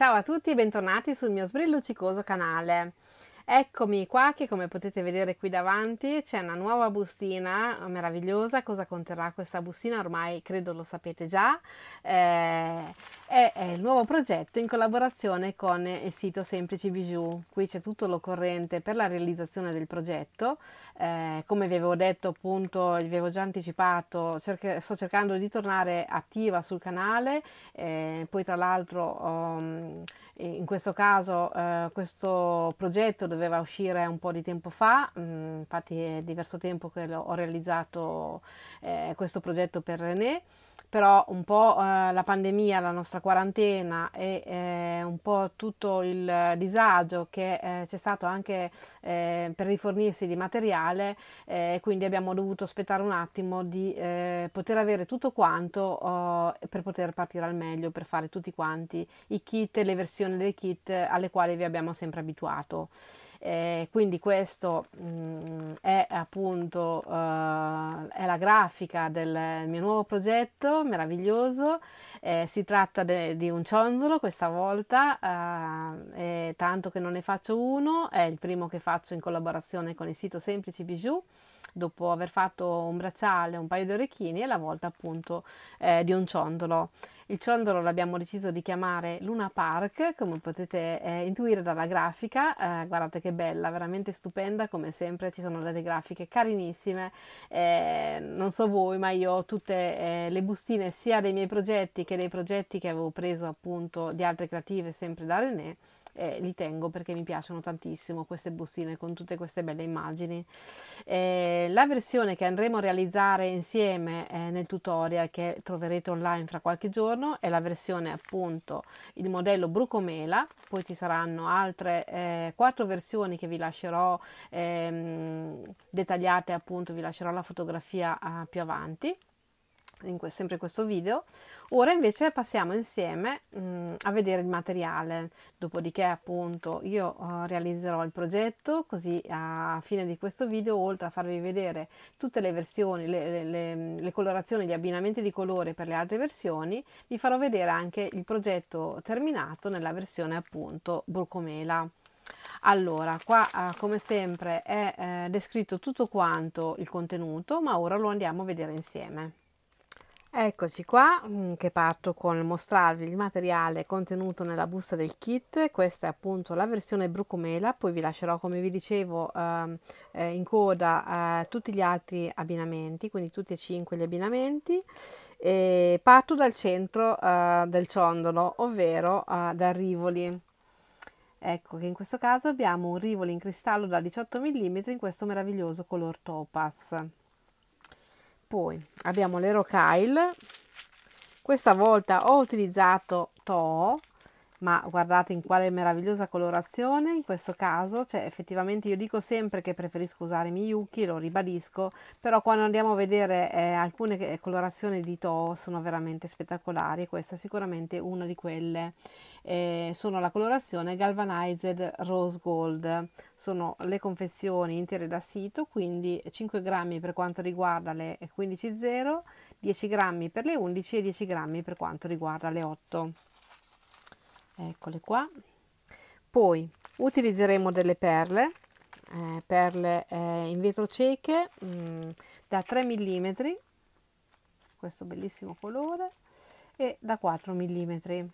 ciao a tutti e bentornati sul mio sbrillucicoso canale. Eccomi qua che come potete vedere qui davanti c'è una nuova bustina eh, meravigliosa, cosa conterrà questa bustina ormai credo lo sapete già, eh, è, è, il nuovo progetto in collaborazione con il sito Semplici Bijou, qui c'è tutto l'occorrente per la realizzazione del progetto, eh, come vi avevo detto appunto, vi avevo già anticipato, cerche, sto cercando di tornare attiva sul canale, eh, poi tra l'altro um, in questo caso eh, questo progetto dove doveva uscire un po' di tempo fa, mm, infatti è diverso tempo che ho realizzato eh, questo progetto per René però un po' eh, la pandemia, la nostra quarantena e eh, un po' tutto il disagio che eh, c'è stato anche eh, per rifornirsi di materiale, eh, quindi abbiamo dovuto aspettare un attimo di eh, poter avere tutto quanto oh, per poter partire al meglio, per fare tutti quanti i kit e le versioni dei kit alle quali vi abbiamo sempre abituato. Eh, quindi questo mh, mm, è appunto uh, è la grafica del mio nuovo progetto meraviglioso. Eh, si tratta de, di un ciondolo questa volta, eh, tanto che non ne faccio uno, è il primo che faccio in collaborazione con il sito Semplici Bijou dopo aver fatto un bracciale, un paio di orecchini e la volta appunto eh, di un ciondolo. Il ciondolo l'abbiamo deciso di chiamare Luna Park, come potete eh, intuire dalla grafica, eh, guardate che bella, veramente stupenda, come sempre ci sono delle grafiche carinissime, eh, non so voi ma io ho tutte eh, le bustine sia dei miei progetti che dei progetti che avevo preso appunto di altre creative sempre da René eh, li tengo perché mi piacciono tantissimo queste bustine con tutte queste belle immagini. Eh, la versione che andremo a realizzare insieme eh, nel tutorial che troverete online fra qualche giorno è la versione appunto il modello brucomela, poi ci saranno altre eh, quattro versioni che vi lascerò ehm, dettagliate appunto, vi lascerò la fotografia eh, più avanti in que sempre in questo video. Ora invece passiamo insieme mh, mm, a vedere il materiale, dopodiché appunto io uh, realizzerò il progetto così a fine di questo video oltre a farvi vedere tutte le versioni, le, le, le, le colorazioni, gli abbinamenti di colore per le altre versioni, vi farò vedere anche il progetto terminato nella versione appunto Burcomela. Allora, qua eh, come sempre è eh, descritto tutto quanto il contenuto, ma ora lo andiamo a vedere insieme. Eccoci qua mm, che parto con mostrarvi il materiale contenuto nella busta del kit, questa è appunto la versione brucomela, poi vi lascerò come vi dicevo ehm, eh, in coda eh, tutti gli altri abbinamenti, quindi tutti e cinque gli abbinamenti e parto dal centro eh, del ciondolo, ovvero eh, dal rivoli. Ecco che in questo caso abbiamo un rivoli in cristallo da 18 mm in questo meraviglioso color topaz. Poi abbiamo l'Ero questa volta ho utilizzato Toho, ma guardate in quale meravigliosa colorazione in questo caso, cioè effettivamente io dico sempre che preferisco usare Miyuki, lo ribadisco, però quando andiamo a vedere eh, alcune colorazioni di Toho sono veramente spettacolari e questa è sicuramente una di quelle eh, sono la colorazione Galvanized Rose Gold. Sono le confezioni intere da sito, quindi 5 grammi per quanto riguarda le 15,0, 10 grammi per le 11 e 10 grammi per quanto riguarda le 8. Eccole qua. Poi utilizzeremo delle perle, eh, perle eh, in vetro cieche mh, mm, da 3 mm, questo bellissimo colore, e da 4 mm.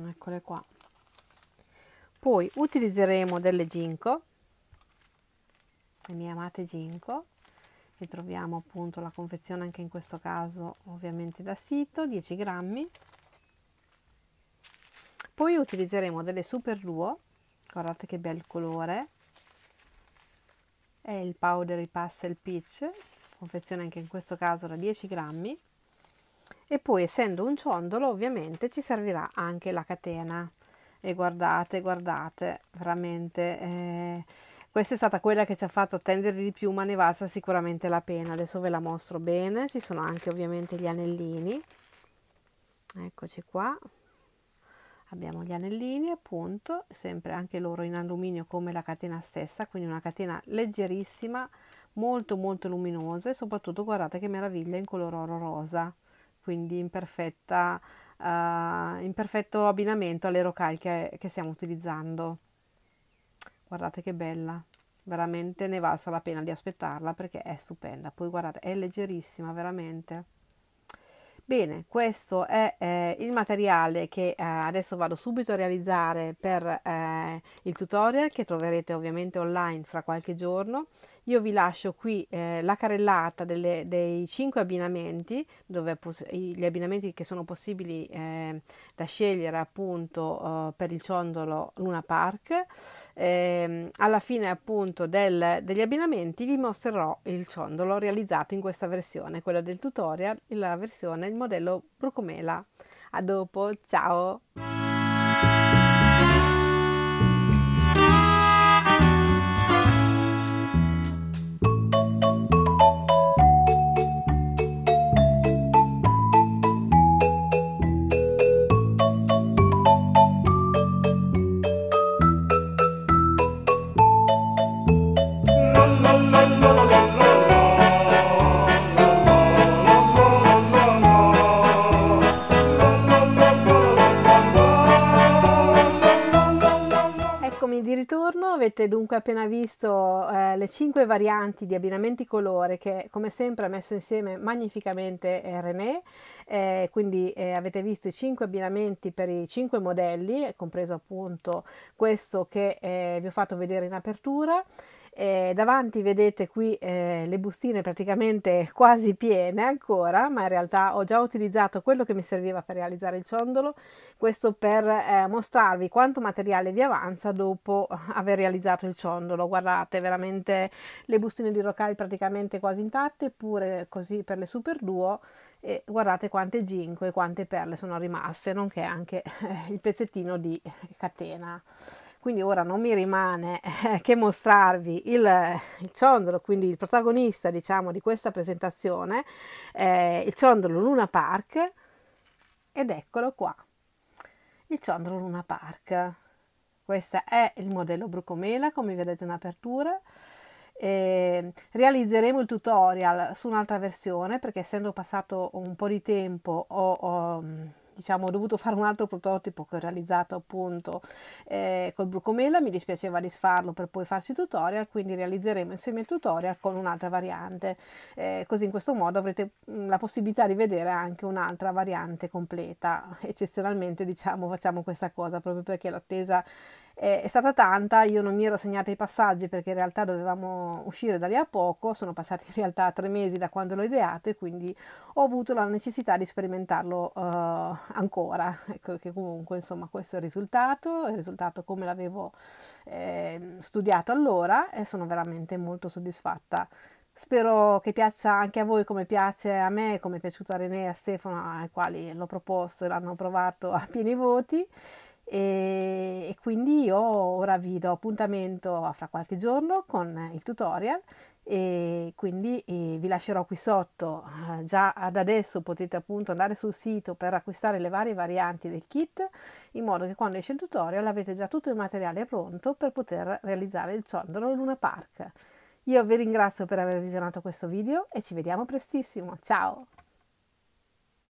Mm, eccole qua poi utilizzeremo delle ginkgo le mie amate ginkgo troviamo appunto la confezione anche in questo caso ovviamente da sito 10 grammi poi utilizzeremo delle super duo guardate che bel colore è il powdery pastel peach confezione anche in questo caso da 10 grammi e poi essendo un ciondolo ovviamente ci servirà anche la catena e guardate guardate veramente eh, questa è stata quella che ci ha fatto attendere di più ma ne valsa sicuramente la pena adesso ve la mostro bene ci sono anche ovviamente gli anellini eccoci qua abbiamo gli anellini appunto sempre anche loro in alluminio come la catena stessa quindi una catena leggerissima molto molto luminosa e soprattutto guardate che meraviglia in color oro rosa quindi in, perfetta, uh, in perfetto abbinamento alle rocaille che, che stiamo utilizzando. Guardate che bella, veramente ne valsa la pena di aspettarla perché è stupenda. Poi guardate, è leggerissima veramente. Bene, questo è eh, il materiale che eh, adesso vado subito a realizzare per eh, il tutorial che troverete ovviamente online fra qualche giorno. Io vi lascio qui eh, la carrellata delle, dei 5 abbinamenti, dove gli abbinamenti che sono possibili eh, da scegliere appunto oh, per il ciondolo Luna Park eh, alla fine appunto del, degli abbinamenti vi mostrerò il ciondolo realizzato in questa versione, quella del tutorial, la versione, il modello brucomela. A dopo, ciao! Avete dunque appena visto eh, le cinque varianti di abbinamenti colore che come sempre ha messo insieme magnificamente eh, René, eh, quindi eh, avete visto i cinque abbinamenti per i cinque modelli, compreso appunto questo che eh, vi ho fatto vedere in apertura eh, davanti vedete qui eh, le bustine praticamente quasi piene ancora, ma in realtà ho già utilizzato quello che mi serviva per realizzare il ciondolo, questo per eh, mostrarvi quanto materiale vi avanza dopo aver realizzato il ciondolo. Guardate, veramente le bustine di Rocai praticamente quasi intatte, pure così per le Super Duo e guardate quante ginco e quante perle sono rimaste, nonché anche eh, il pezzettino di catena quindi ora non mi rimane eh, che mostrarvi il, il, ciondolo, quindi il protagonista diciamo di questa presentazione, eh, il ciondolo Luna Park ed eccolo qua, il ciondolo Luna Park. Questo è il modello Brucomela come vedete in apertura. Eh, realizzeremo il tutorial su un'altra versione perché essendo passato un po' di tempo ho, ho diciamo, ho dovuto fare un altro prototipo che ho realizzato appunto eh, col brucomella, mi dispiaceva disfarlo per poi farci tutorial, quindi realizzeremo insieme il tutorial con un'altra variante, eh, così in questo modo avrete mm, la possibilità di vedere anche un'altra variante completa, eccezionalmente diciamo facciamo questa cosa proprio perché l'attesa eh, è stata tanta, io non mi ero segnata i passaggi perché in realtà dovevamo uscire da lì a poco, sono passati in realtà tre mesi da quando l'ho ideato e quindi ho avuto la necessità di sperimentarlo uh, ancora, ecco che comunque insomma questo è il risultato, il risultato come l'avevo eh, studiato allora e sono veramente molto soddisfatta. Spero che piaccia anche a voi come piace a me, come è piaciuto a René e a Stefano, ai quali l'ho proposto e l'hanno provato a pieni voti e, e quindi io ora vi do appuntamento ah, fra qualche giorno con il tutorial e quindi eh, vi lascerò qui sotto ah, già ad adesso potete appunto andare sul sito per acquistare le varie varianti del kit in modo che quando esce il tutorial avrete già tutto il materiale pronto per poter realizzare il ciondolo Luna Park io vi ringrazio per aver visionato questo video e ci vediamo prestissimo ciao